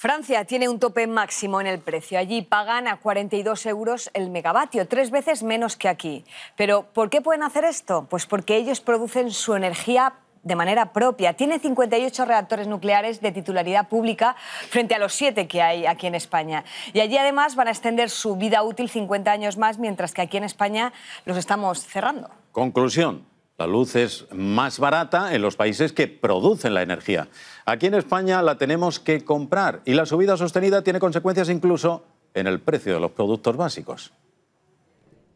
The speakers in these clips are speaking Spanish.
Francia tiene un tope máximo en el precio. Allí pagan a 42 euros el megavatio, tres veces menos que aquí. Pero ¿por qué pueden hacer esto? Pues porque ellos producen su energía de manera propia. Tiene 58 reactores nucleares de titularidad pública frente a los siete que hay aquí en España. Y allí además van a extender su vida útil 50 años más, mientras que aquí en España los estamos cerrando. Conclusión, la luz es más barata en los países que producen la energía. Aquí en España la tenemos que comprar y la subida sostenida tiene consecuencias incluso en el precio de los productos básicos.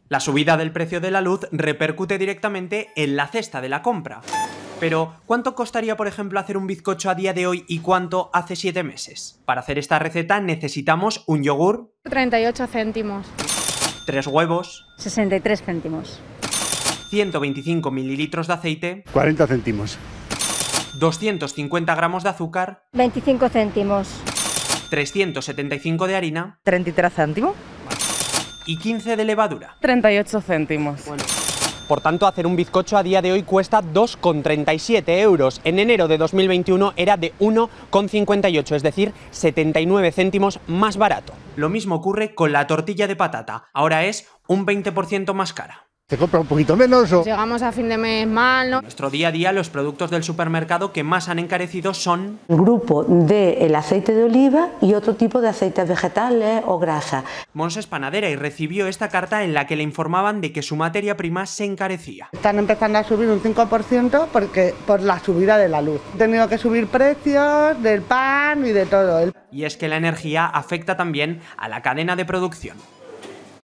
La subida del precio de la luz repercute directamente en la cesta de la compra. Pero, ¿cuánto costaría, por ejemplo, hacer un bizcocho a día de hoy y cuánto hace siete meses? Para hacer esta receta necesitamos un yogur. 38 céntimos. Tres huevos. 63 céntimos. 125 mililitros de aceite, 40 céntimos, 250 gramos de azúcar, 25 céntimos, 375 de harina, 33 céntimos, y 15 de levadura, 38 céntimos. Por tanto, hacer un bizcocho a día de hoy cuesta 2,37 euros. En enero de 2021 era de 1,58, es decir, 79 céntimos más barato. Lo mismo ocurre con la tortilla de patata, ahora es un 20% más cara se compra un poquito menos. O... Llegamos a fin de mes mal. nuestro día a día los productos del supermercado que más han encarecido son... grupo del de aceite de oliva y otro tipo de aceites vegetales o grasa. Mons es panadera y recibió esta carta en la que le informaban de que su materia prima se encarecía. Están empezando a subir un 5% porque, por la subida de la luz. He tenido que subir precios del pan y de todo. Y es que la energía afecta también a la cadena de producción.